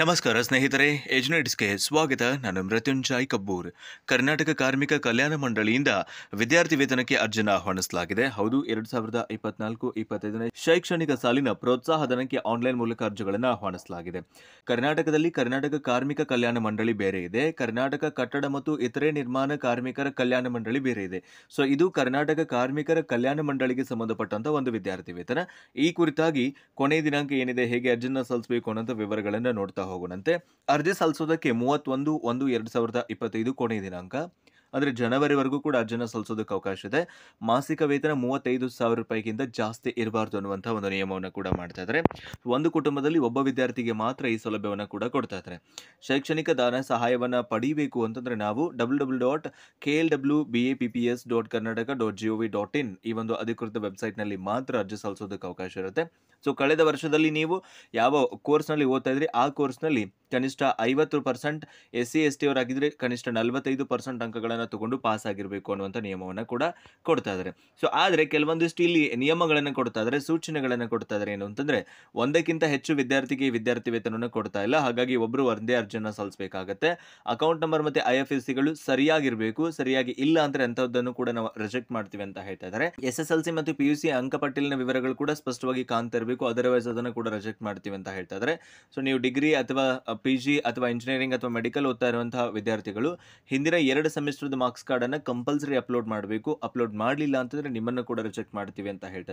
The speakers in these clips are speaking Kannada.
ನಮಸ್ಕಾರ ಸ್ನೇಹಿತರೆ ಎಜುನೇಟ್ಸ್ಗೆ ಸ್ವಾಗತ ನಾನು ಮೃತ್ಯುಂಜಯ್ ಕಬ್ಬೂರ್ ಕರ್ನಾಟಕ ಕಾರ್ಮಿಕ ಕಲ್ಯಾಣ ಮಂಡಳಿಯಿಂದ ವಿದ್ಯಾರ್ಥಿ ವೇತನಕ್ಕೆ ಅರ್ಜಿನ ಆಹ್ವಾನಿಸಲಾಗಿದೆ ಹೌದು ಎರಡು ಸಾವಿರದ ಇಪ್ಪತ್ನಾಲ್ಕು ಇಪ್ಪತ್ತೈದನೇ ಶೈಕ್ಷಣಿಕ ಸಾಲಿನ ಪ್ರೋತ್ಸಾಹಧನಕ್ಕೆ ಆನ್ಲೈನ್ ಮೂಲಕ ಅರ್ಜಿಗಳನ್ನು ಆಹ್ವಾನಿಸಲಾಗಿದೆ ಕರ್ನಾಟಕದಲ್ಲಿ ಕರ್ನಾಟಕ ಕಾರ್ಮಿಕ ಕಲ್ಯಾಣ ಮಂಡಳಿ ಬೇರೆ ಇದೆ ಕರ್ನಾಟಕ ಕಟ್ಟಡ ಮತ್ತು ಇತರೆ ನಿರ್ಮಾಣ ಕಾರ್ಮಿಕರ ಕಲ್ಯಾಣ ಮಂಡಳಿ ಬೇರೆ ಇದೆ ಸೊ ಇದು ಕರ್ನಾಟಕ ಕಾರ್ಮಿಕರ ಕಲ್ಯಾಣ ಮಂಡಳಿಗೆ ಸಂಬಂಧಪಟ್ಟಂತಹ ಒಂದು ವಿದ್ಯಾರ್ಥಿ ವೇತನ ಈ ಕುರಿತಾಗಿ ಕೊನೆಯ ದಿನಾಂಕ ಏನಿದೆ ಹೇಗೆ ಅರ್ಜಿನ ಸಲ್ಲಿಸಬೇಕು ಅನ್ನೋ ವಿವರಗಳನ್ನು ನೋಡ್ತಾ ಹೋಗೋಣಂತೆ ಅರ್ಜಿ ಸಲ್ಲಿಸೋದಕ್ಕೆ ಮೂವತ್ತೊಂದು ಒಂದು ಎರಡು ಸಾವಿರದ ಇಪ್ಪತ್ತೈದು ಕೊನೆಯ ದಿನಾಂಕ ಅಂದರೆ ಜನವರಿವರೆಗೂ ಕೂಡ ಅರ್ಜಿನ ಸಲ್ಲಿಸೋದಕ್ಕೆ ಅವಕಾಶ ಇದೆ ಮಾಸಿಕ ವೇತನ ಮೂವತ್ತೈದು ಸಾವಿರ ರೂಪಾಯಿಗಿಂತ ಜಾಸ್ತಿ ಇರಬಾರ್ದು ಅನ್ನುವಂಥ ಒಂದು ನಿಯಮವನ್ನು ಕೂಡ ಮಾಡ್ತಾ ಇದ್ದಾರೆ ಒಂದು ಕುಟುಂಬದಲ್ಲಿ ಒಬ್ಬ ವಿದ್ಯಾರ್ಥಿಗೆ ಮಾತ್ರ ಈ ಸೌಲಭ್ಯವನ್ನು ಕೂಡ ಕೊಡ್ತಾ ಇದ್ದಾರೆ ಶೈಕ್ಷಣಿಕ ದಾನ ಸಹಾಯವನ್ನು ಪಡಿಬೇಕು ಅಂತಂದರೆ ನಾವು W W dot K L W B A P P S dot Karnataka dot G O V dot in ಈ ಒಂದು ಅಧಿಕೃತ ವೆಬ್ಸೈಟ್ನಲ್ಲಿ ಮಾತ್ರ ಅರ್ಜಿ ಸಲ್ಲಿಸೋದಕ್ಕೆ ಅವಕಾಶ ಇರುತ್ತೆ ಸೊ ಕಳೆದ ವರ್ಷದಲ್ಲಿ ನೀವು ಯಾವ ಕೋರ್ಸ್ನಲ್ಲಿ ಓದ್ತಾ ಇದ್ರಿ ಆ ಕೋರ್ಸ್ನಲ್ಲಿ ಕನಿಷ್ಠ ಐವತ್ತು percent S C S T ಅವರಾಗಿದ್ದರೆ ಕನಿಷ್ಠ ನಲವತ್ತೈದು ಪರ್ಸೆಂಟ್ ಅಂಕಗಳನ್ನು ತಗೊಂಡು ಪಾಸ್ ಆಗಿರಬೇಕು ಅನ್ನುವಂಥ ನಿಯಮವನ್ನು ಕೂಡ ಕೊಡ್ತಾ ಇದ್ದಾರೆ ಸೊ ಆದರೆ ಕೆಲವೊಂದಿಷ್ಟು ಇಲ್ಲಿ ನಿಯಮಗಳನ್ನು ಕೊಡ್ತಾ ಇದ್ದಾರೆ ಸೂಚನೆಗಳನ್ನು ಕೊಡ್ತಾ ಇದ್ದಾರೆ ಏನು ಅಂತಂದರೆ ಒಂದಕ್ಕಿಂತ ಹೆಚ್ಚು ವಿದ್ಯಾರ್ಥಿಗೆ ವಿದ್ಯಾರ್ಥಿ ವೇತನವನ್ನು ಕೊಡ್ತಾ ಇಲ್ಲ ಹಾಗಾಗಿ ಒಬ್ಬರು ಒಂದೇ ಅರ್ಜಿಯನ್ನು ಸಲ್ಲಿಸಬೇಕಾಗತ್ತೆ ಅಕೌಂಟ್ ನಂಬರ್ ಮತ್ತು ಐ ಎಫ್ ಎಸ್ ಸಿಗಳು ಸರಿಯಾಗಿರಬೇಕು ಸರಿಯಾಗಿ ಇಲ್ಲ ಅಂದರೆ ಅಂಥದ್ದನ್ನು ಕೂಡ ನಾವು ರಿಜೆಕ್ಟ್ ಮಾಡ್ತೀವಿ ಅಂತ ಹೇಳ್ತಾ ಇದ್ದಾರೆ ಎಸ್ ಎಸ್ ಎಲ್ ಸಿ ಮತ್ತು ಪಿ ಯು ಸಿ ಅಂಕಪಟ್ಟಿಲಿನ ವಿವರಗಳು ಕೂಡ ಸ್ಪಷ್ಟವಾಗಿ ಕಾಣ್ತಾ ಇರಬೇಕು ಅದರ್ವೈಸ್ ಅದನ್ನು ಕೂಡ ರಿಜೆಕ್ಟ್ ಮಾಡ್ತೀವಿ ಅಂತ ಹೇಳ್ತಾ ಇದ್ದಾರೆ ಸೊ ನೀವು ಡಿಗ್ರಿ ಅಥವಾ ಪಿ ಜಿ ಅಥವಾ ಇಂಜಿನಿಯರಿಂಗ್ ಅಥವಾ ಮೆಡಿಕಲ್ ಓದ್ತಾ ಇರುವಂತಹ ವಿದ್ಯಾರ್ಥಿಗಳು ಹಿಂದಿನ ಎರಡು ಸೆಮಿಸ್ಟರ್ದ ಮಾರ್ಕ್ಸ್ ಕಾರ್ಡನ್ನು ಕಂಪಲ್ಸರಿ ಅಪ್ಲೋಡ್ ಮಾಡಬೇಕು ಅಪ್ಲೋಡ್ ಮಾಡಲಿಲ್ಲ ಅಂತಂದರೆ ನಿಮ್ಮನ್ನು ಕೂಡ ರಿಜೆಕ್ಟ್ ಮಾಡ್ತೀವಿ ಅಂತ ಹೇಳ್ತಾ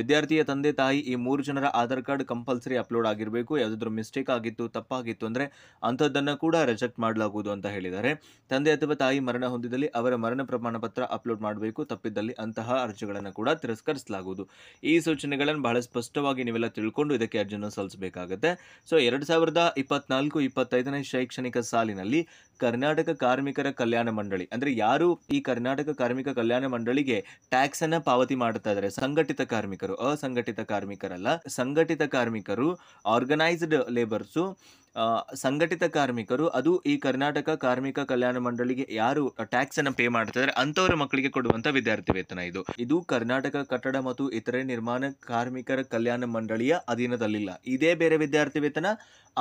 ವಿದ್ಯಾರ್ಥಿಯ ತಂದೆ ತಾಯಿ ಈ ಮೂರು ಜನರ ಆಧಾರ್ ಕಾರ್ಡ್ ಕಂಪಲ್ಸರಿ ಅಪ್ಲೋಡ್ ಆಗಿರಬೇಕು ಯಾವುದಾದ್ರೂ ಮಿಸ್ಟೇಕ್ ಆಗಿತ್ತು ತಪ್ಪಾಗಿತ್ತು ಅಂದರೆ ಅಂಥದ್ದನ್ನು ಕೂಡ ರಿಜೆಕ್ಟ್ ಮಾಡಲಾಗುವುದು ಅಂತ ಹೇಳಿದ್ದಾರೆ ತಂದೆ ಅಥವಾ ತಾಯಿ ಮರಣ ಹೊಂದಿದಲ್ಲಿ ಅವರ ಮರಣ ಪ್ರಮಾಣ ಪತ್ರ ಅಪ್ಲೋಡ್ ಮಾಡಬೇಕು ತಪ್ಪಿದ್ದಲ್ಲಿ ಅಂತಹ ಅರ್ಜಿಗಳನ್ನು ಕೂಡ ತಿರಸ್ಕರಿಸಲಾಗುವುದು ಈ ಸೂಚನೆಗಳನ್ನು ಬಹಳ ಸ್ಪಷ್ಟವಾಗಿ ನೀವೆಲ್ಲ ತಿಳ್ಕೊಂಡು ಇದಕ್ಕೆ ಅರ್ಜಿಯನ್ನು ಸಲ್ಲಿಸಬೇಕಾಗುತ್ತೆ ಸೊ ಎರಡು ಸಾವಿರದ ಇಪ್ಪತ್ನಾಲ್ಕು ಇಪ್ಪತ್ತೈದನೇ ಶೈಕ್ಷಣಿಕ ಸಾಲಿನಲ್ಲಿ ಕರ್ನಾಟಕ ಕಾರ್ಮಿಕರ ಕಲ್ಯಾಣ ಮಂಡಳಿ ಅಂದ್ರೆ ಯಾರು ಈ ಕರ್ನಾಟಕ ಕಾರ್ಮಿಕ ಕಲ್ಯಾಣ ಮಂಡಳಿಗೆ ಟ್ಯಾಕ್ಸ್ ಅನ್ನ ಪಾವತಿ ಮಾಡ್ತಾ ಸಂಘಟಿತ ಕಾರ್ಮಿಕರು ಅಸಂಘಟಿತ ಕಾರ್ಮಿಕರಲ್ಲ ಸಂಘಟಿತ ಕಾರ್ಮಿಕರು ಆರ್ಗನೈಸ್ಡ್ ಲೇಬರ್ಸು ಸಂಘಟಿತ ಕಾರ್ಮಿಕರು ಅದು ಈ ಕರ್ನಾಟಕ ಕಾರ್ಮಿಕ ಕಲ್ಯಾಣ ಮಂಡಳಿಗೆ ಯಾರು ಟ್ಯಾಕ್ಸ್ ಅನ್ನು ಪೇ ಮಾಡ್ತಿದ್ದಾರೆ ಅಂತವರ ಮಕ್ಕಳಿಗೆ ಕೊಡುವಂತ ವಿದ್ಯಾರ್ಥಿ ವೇತನ ಇದು ಇದು ಕರ್ನಾಟಕ ಕಟ್ಟಡ ಮತ್ತು ಇತರೆ ನಿರ್ಮಾಣ ಕಾರ್ಮಿಕರ ಕಲ್ಯಾಣ ಮಂಡಳಿಯ ಅಧೀನದಲ್ಲಿಲ್ಲ ಇದೇ ಬೇರೆ ವಿದ್ಯಾರ್ಥಿ ವೇತನ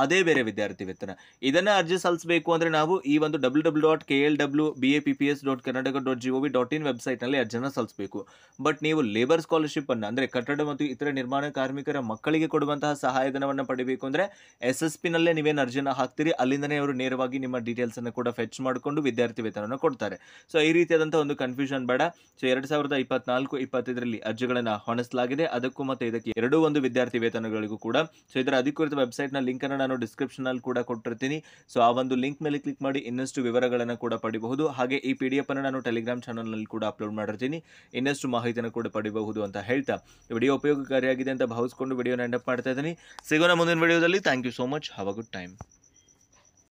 ಅದೇ ಬೇರೆ ವಿದ್ಯಾರ್ಥಿ ವೇತನ ಇದನ್ನ ಅರ್ಜಿ ಸಲ್ಲಿಸಬೇಕು ಅಂದ್ರೆ ನಾವು ಈ ಒಂದು W W dot K L W B A P P S dot Karnataka dot G dot in ವೆಬ್ಸೈಟ್ನಲ್ಲಿ ಅರ್ಜಿಯನ್ನು ಸಲ್ಲಿಸಬೇಕು ಬಟ್ ನೀವು ಲೇಬರ್ ಸ್ಕಾಲರ್ಶಿಪ್ ಅನ್ನು ಅಂದರೆ ಕಟ್ಟಡ ಮತ್ತು ಇತರ ನಿರ್ಮಾಣ ಕಾರ್ಮಿಕರ ಮಕ್ಕಳಿಗೆ ಕೊಡುವಂತಹ ಸಹಾಯಧನವನ್ನು ಪಡಿಬೇಕು ಅಂದರೆ ಎಸ್ ಎಸ್ ಪಿನಲ್ಲೇ ನೀವೇನು ಅರ್ಜಿನ ಹಾಕ್ತೀರಿ ಅಲ್ಲಿಂದನೇ ಅವರು ನೇರವಾಗಿ ನಿಮ್ಮ ಡೀಟೇಲ್ಸನ್ನು ಕೂಡ ಫೆಚ್ ಮಾಡಿಕೊಂಡು ವಿದ್ಯಾರ್ಥಿ ವೇತನವನ್ನು ಕೊಡ್ತಾರೆ ಸೊ ಈ ರೀತಿಯಾದಂಥ ಒಂದು ಕನ್ಫ್ಯೂಷನ್ ಬೇಡ ಸೊ ಎರಡು ಸಾವಿರದ ಇಪ್ಪತ್ನಾಲ್ಕು ಇಪ್ಪತ್ತೈದರಲ್ಲಿ ಅರ್ಜಿಗಳನ್ನು ಹೊಣಿಸಲಾಗಿದೆ ಅದಕ್ಕೂ ಮತ್ತು ಇದಕ್ಕೆ ಎರಡೂ ಒಂದು ವಿದ್ಯಾರ್ಥಿ ವೇತನಗಳಿಗೂ ಕೂಡ ಸೊ ಇದರ ಅಧಿಕೃತ ವೆಬ್ಸೈಟ್ನ ಲಿಂಕನ್ನು ನಾನು ಡಿಸ್ಕ್ರಿಪ್ಷನಲ್ಲಿ ಕೂಡ ಕೊಟ್ಟಿರ್ತೀನಿ ಸೊ ಆ ಒಂದು ಲಿಂಕ್ ಮೇಲೆ ಕ್ಲಿಕ್ ಮಾಡಿ ಇನ್ನಷ್ಟು ವಿವರಗಳನ್ನು ಕೂಡ ಪಡಿಬಹುದು ಹಾಗೆ ಈ ಪಿ ಡಿ ಎಫನ್ನು ಅನ್ನು ನಾನು ಟೆಲಿಗ್ರಾಮ್ ಚಾನಲ್ನಲ್ಲಿ ಕೂಡ ಅಪ್ಲೋಡ್ ಮಾಡಿರ್ತೀನಿ ಇನ್ನಷ್ಟು ಮಾಹಿತಿಯನ್ನು ಕೂಡ ಪಡಿಬಹುದು ಅಂತ ಹೇಳ್ತಾ ವಿಡಿಯೋ ಉಪಯೋಗಕಾರಿಯಾಗಿದೆ ಅಂತ ಭಾವಿಸಿಕೊಂಡು ವಿಡಿಯೋ ಎಂಡಪ್ ಮಾಡ್ತಾ ಇದ್ದೀನಿ ಸಿಗೋಣ ಮುಂದಿನ ವಿಡಿಯೋದಲ್ಲಿ thank you so much have a good time